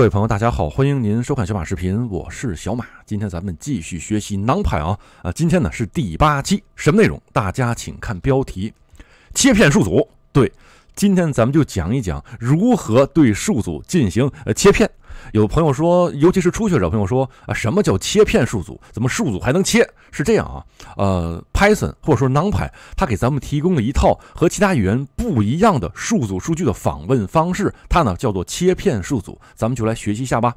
各位朋友，大家好，欢迎您收看小马视频，我是小马。今天咱们继续学习囊派啊啊！今天呢是第八期，什么内容？大家请看标题：切片数组。对，今天咱们就讲一讲如何对数组进行呃切片。有朋友说，尤其是初学者朋友说啊，什么叫切片数组？怎么数组还能切？是这样啊，呃，Python 或者说 NumPy，它给咱们提供了一套和其他语言不一样的数组数据的访问方式，它呢叫做切片数组。咱们就来学习一下吧。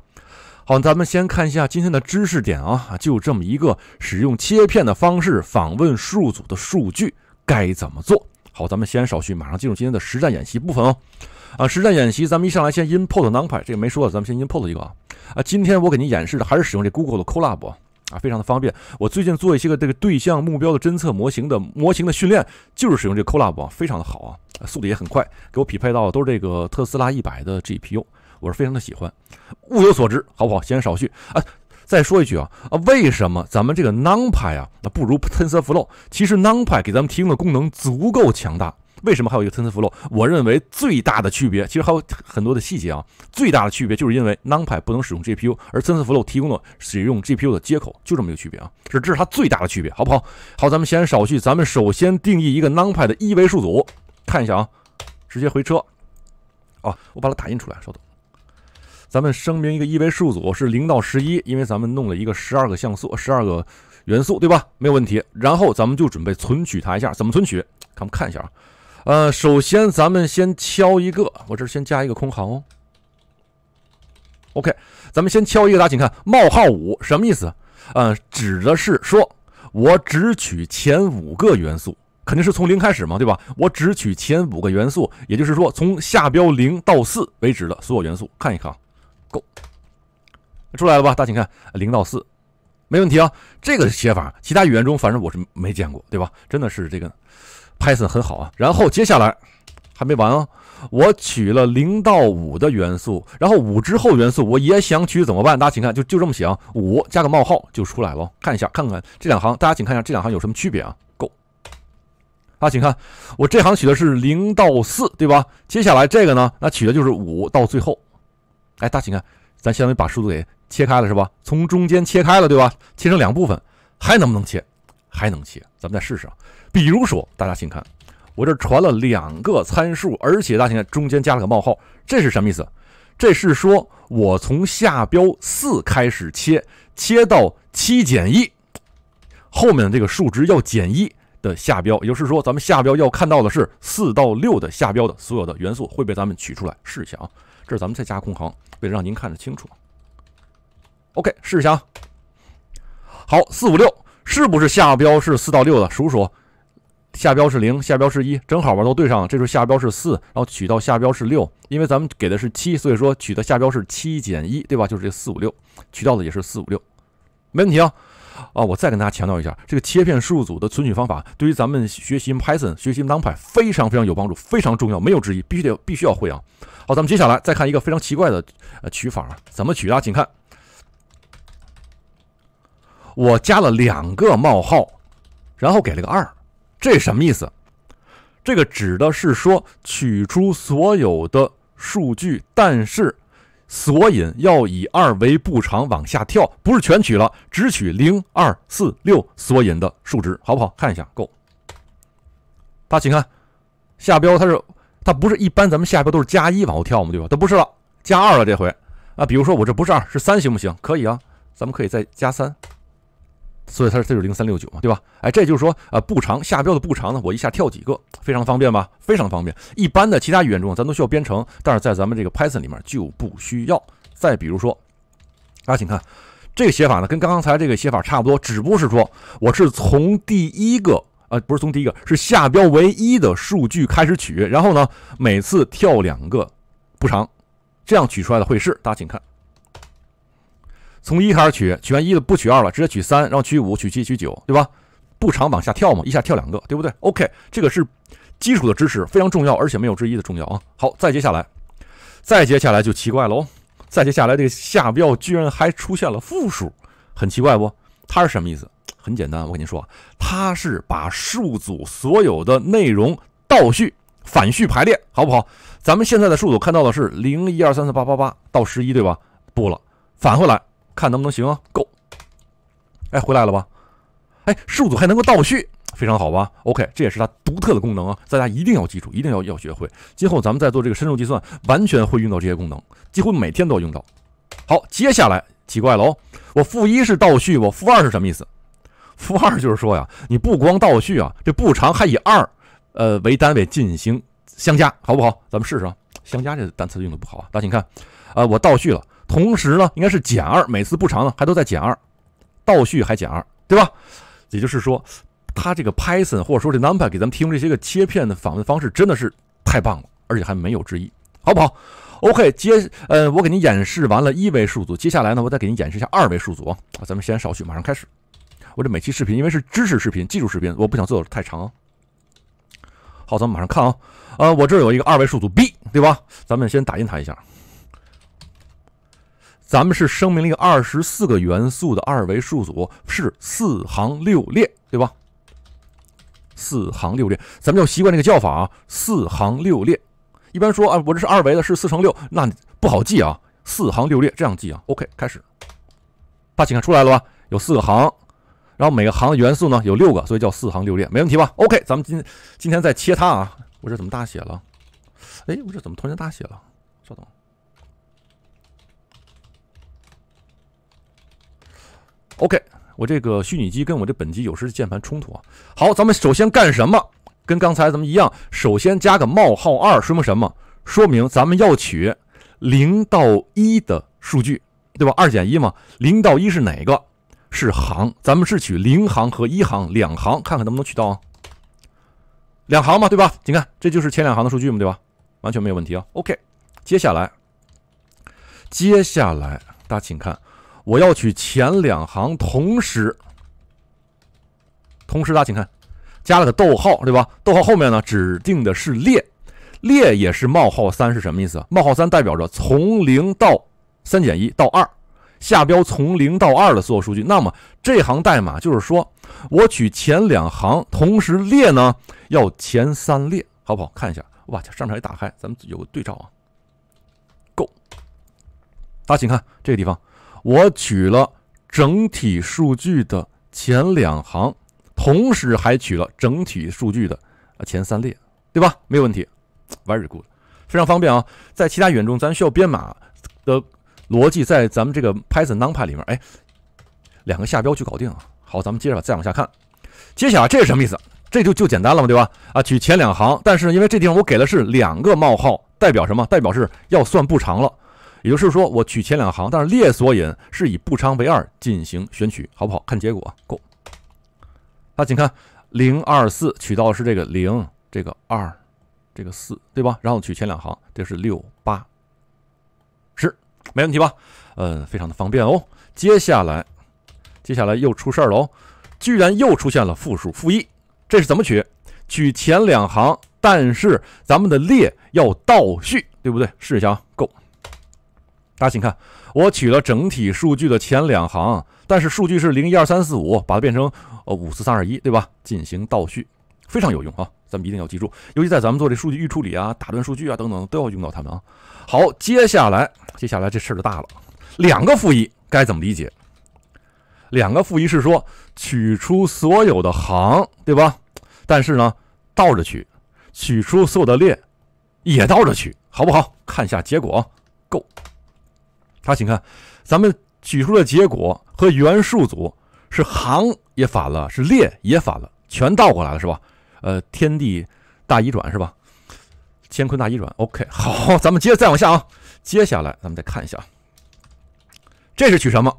好，咱们先看一下今天的知识点啊，就这么一个使用切片的方式访问数组的数据该怎么做。好，咱们先少叙，马上进入今天的实战演习部分哦。啊，实战演习，咱们一上来先 import numpy，这个没说的，咱们先 import 一个啊。啊，今天我给您演示的还是使用这 Google 的 Colab 啊，非常的方便。我最近做一些个这个对象目标的侦测模型的模型的训练，就是使用这 Colab 啊，非常的好啊，速度也很快，给我匹配到的都是这个特斯拉一百的 GPU，我是非常的喜欢，物有所值，好不好？先少叙啊。再说一句啊啊，为什么咱们这个 NumPy 啊，那不如 TensorFlow？其实 NumPy 给咱们提供的功能足够强大，为什么还有一个 TensorFlow？我认为最大的区别，其实还有很多的细节啊。最大的区别就是因为 NumPy 不能使用 GPU，而 TensorFlow 提供了使用 GPU 的接口，就这么一个区别啊，是这是它最大的区别，好不好？好，咱们闲言少叙，咱们首先定义一个 NumPy 的一维数组，看一下啊，直接回车，哦，我把它打印出来，稍等。咱们声明一个一维数组是零到十一，因为咱们弄了一个十二个像素，十二个元素，对吧？没有问题。然后咱们就准备存取它一下，怎么存取？咱们看一下啊。呃，首先咱们先敲一个，我这先加一个空行哦。OK，咱们先敲一个，大家请看冒号五什么意思？呃，指的是说我只取前五个元素，肯定是从零开始嘛，对吧？我只取前五个元素，也就是说从下标零到四为止的所有元素，看一看啊。够，出来了吧？大家请看零到四，没问题啊。这个写法，其他语言中反正我是没见过，对吧？真的是这个 Python 很好啊。然后接下来还没完啊，我取了零到五的元素，然后五之后元素我也想取怎么办？大家请看，就就这么写啊，五加个冒号就出来了。看一下，看看这两行，大家请看一下这两行有什么区别啊？够。家请看我这行取的是零到四，对吧？接下来这个呢，那取的就是五到最后。哎，大家请看，咱相当于把数字给切开了，是吧？从中间切开了，对吧？切成两部分，还能不能切？还能切，咱们再试试。啊。比如说，大家请看，我这传了两个参数，而且大家请看中间加了个冒号，这是什么意思？这是说我从下标四开始切，切到七减一后面的这个数值要减一的下标，也就是说，咱们下标要看到的是四到六的下标的所有的元素会被咱们取出来，试一下啊。是咱们再加空行，为了让您看得清楚。OK，试一下啊。好，四五六是不是下标是四到六的？数数，下标是零，下标是一，正好吧，都对上了。这时候下标是四，然后取到下标是六，因为咱们给的是七，所以说取的下标是七减一，对吧？就是这四五六取到的也是四五六，没问题啊。啊，我再跟大家强调一下，这个切片数组的存取方法对于咱们学习 Python、学习 NumPy 非常非常有帮助，非常重要，没有之一，必须得必须要会啊！好，咱们接下来再看一个非常奇怪的呃取法，怎么取啊？请看，我加了两个冒号，然后给了个二，这什么意思？这个指的是说取出所有的数据，但是。索引要以二为步长往下跳，不是全取了，只取零、二、四、六索引的数值，好不好？看一下够。大家请看，下标它是，它不是一般咱们下标都是加一往后跳嘛，对吧？它不是了，加二了这回。啊，比如说我这不是二是三行不行？可以啊，咱们可以再加三。所以它是这就零三六九嘛，对吧？哎，这就是说，呃，步长下标的步长呢，我一下跳几个，非常方便吧？非常方便。一般的其他语言中，咱都需要编程，但是在咱们这个 Python 里面就不需要。再比如说，大家请看这个写法呢，跟刚才这个写法差不多，只不过是说我是从第一个，呃，不是从第一个，是下标唯一的数据开始取，然后呢，每次跳两个步长，这样取出来的会是，大家请看。从一开始取，取完一了不取二了，直接取三，然后取五、取七、取九，对吧？不长，往下跳嘛，一下跳两个，对不对？OK，这个是基础的知识，非常重要，而且没有之一的重要啊。好，再接下来，再接下来就奇怪喽，再接下来这个下标居然还出现了负数，很奇怪不？它是什么意思？很简单，我跟您说，它是把数组所有的内容倒序、反序排列，好不好？咱们现在的数组看到的是零一二三四八八八到十一，对吧？不了，返回来。看能不能行啊？够，哎，回来了吧？哎，数组还能够倒序，非常好吧？OK，这也是它独特的功能啊，大家一定要记住，一定要要学会。今后咱们在做这个深入计算，完全会用到这些功能，几乎每天都要用到。好，接下来奇怪了哦，我负一是倒序我负二是什么意思？负二就是说呀，你不光倒序啊，这步长还以二，呃，为单位进行相加，好不好？咱们试试，啊，相加这单词用的不好啊。大家请看，啊，我倒序了。同时呢，应该是减二，每次不长呢还都在减二，倒序还减二，对吧？也就是说，它这个 Python 或者说这 NumPy 给咱们提供这些个切片的访问方式，真的是太棒了，而且还没有之一，好不好？OK，接呃，我给您演示完了一维数组，接下来呢，我再给您演示一下二维数组啊。咱们先少许，马上开始。我这每期视频因为是知识视频、技术视频，我不想做的太长。好，咱们马上看啊。呃，我这有一个二维数组 B，对吧？咱们先打印它一下。咱们是声明了一个二十四个元素的二维数组，是四行六列，对吧？四行六列，咱们要习惯这个叫法啊，四行六列。一般说啊，我这是二维的，是四乘六，那不好记啊。四行六列，这样记啊。OK，开始，大家请看出来了吧？有四个行，然后每个行元素呢有六个，所以叫四行六列，没问题吧？OK，咱们今今天再切它啊。我这怎么大写了？哎，我这怎么突然大写了？稍等。OK，我这个虚拟机跟我这本机有时键盘冲突啊。好，咱们首先干什么？跟刚才咱们一样，首先加个冒号二，说明什么？说明咱们要取零到一的数据，对吧？二减一嘛，零到一是哪个？是行，咱们是取零行和一行两行，看看能不能取到啊？两行嘛，对吧？你看，这就是前两行的数据嘛，对吧？完全没有问题啊。OK，接下来，接下来大家请看。我要取前两行，同时，同时大家请看，加了个逗号，对吧？逗号后面呢，指定的是列，列也是冒号三是什么意思？冒号三代表着从零到三减一到二，下标从零到二的所有数据。那么这行代码就是说，我取前两行，同时列呢要前三列，好不好？看一下，哇，这上面也打开，咱们有个对照啊。Go，大家请看这个地方。我取了整体数据的前两行，同时还取了整体数据的啊前三列，对吧？没有问题，very good，非常方便啊。在其他语言中，咱需要编码的逻辑在咱们这个 Python NumPy 里面，哎，两个下标去搞定啊。好，咱们接着再往下看，接下来这是什么意思？这就就简单了嘛，对吧？啊，取前两行，但是因为这地方我给的是两个冒号，代表什么？代表是要算不长了。也就是说，我取前两行，但是列索引是以步长为二进行选取，好不好？看结果，够。好，请看零二四取到的是这个零，这个二，这个四，对吧？然后取前两行，这是六八十，没问题吧？嗯，非常的方便哦。接下来，接下来又出事儿了，居然又出现了负数，负一，这是怎么取？取前两行，但是咱们的列要倒序，对不对？试一下，啊，够。大家请看，我取了整体数据的前两行，但是数据是零一二三四五，把它变成呃五四三二一，对吧？进行倒序，非常有用啊！咱们一定要记住，尤其在咱们做这数据预处理啊、打断数据啊等等，都要用到它们啊。好，接下来接下来这事儿就大了，两个负一该怎么理解？两个负一，是说取出所有的行，对吧？但是呢，倒着取，取出所有的列，也倒着取，好不好？看一下结果，够。他，请看，咱们取出的结果和原数组是行也反了，是列也反了，全倒过来了，是吧？呃，天地大移转，是吧？乾坤大移转。OK，好，咱们接着再往下啊。接下来，咱们再看一下这是取什么？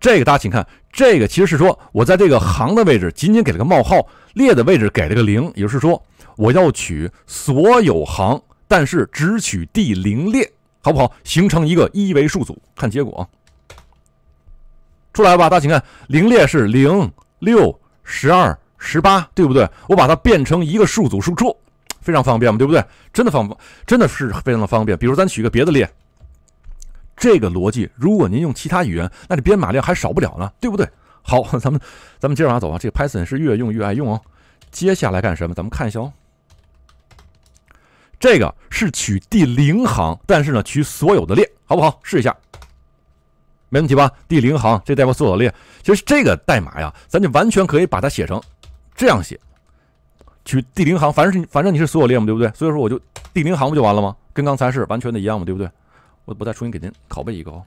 这个大家请看，这个其实是说我在这个行的位置仅仅给了个冒号，列的位置给了个零，也就是说我要取所有行，但是只取第零列。好不好？形成一个一维数组，看结果出来吧？大家请看，零列是零、六、十二、十八，对不对？我把它变成一个数组输出，非常方便嘛，对不对？真的方真的是非常的方便。比如咱取个别的列，这个逻辑，如果您用其他语言，那这编码量还少不了呢，对不对？好，咱们咱们接着往下走啊。这个 Python 是越用越爱用哦。接下来干什么？咱们看一下哦。这个是取第零行，但是呢，取所有的列，好不好？试一下，没问题吧？第零行，这代表所有的列。其实这个代码呀，咱就完全可以把它写成这样写：取第零行，反正反正你是所有列嘛，对不对？所以说我就第零行不就完了吗？跟刚才是完全的一样嘛，对不对？我我再重新给您拷贝一个，哦，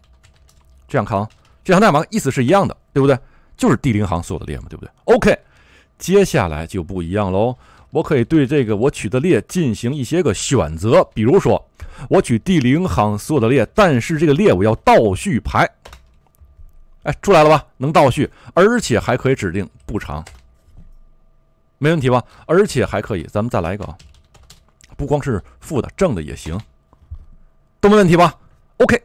这样看，啊，这行代码意思是一样的，对不对？就是第零行所有的列嘛，对不对？OK，接下来就不一样喽。我可以对这个我取的列进行一些个选择，比如说我取第零行所有的列，但是这个列我要倒序排，哎，出来了吧？能倒序，而且还可以指定步长，没问题吧？而且还可以，咱们再来一个，不光是负的，正的也行，都没问题吧？OK。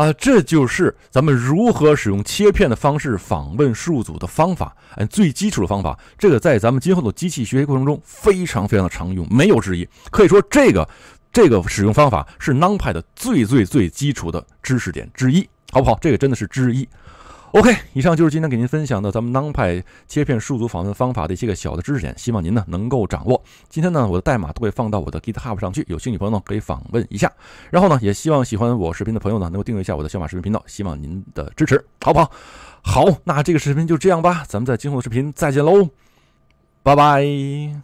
啊，这就是咱们如何使用切片的方式访问数组的方法，哎，最基础的方法。这个在咱们今后的机器学习过程中非常非常的常用，没有之一。可以说，这个这个使用方法是 NumPy 的最最最基础的知识点之一，好不好？这个真的是之一。OK，以上就是今天给您分享的咱们 NumPy 切片数组访问方法的一些个小的知识点，希望您呢能够掌握。今天呢，我的代码都会放到我的 GitHub 上去，有兴趣朋友呢可以访问一下。然后呢，也希望喜欢我视频的朋友呢能够订阅一下我的小马视频频道，希望您的支持，好不好？好，那这个视频就这样吧，咱们在今后的视频再见喽，拜拜。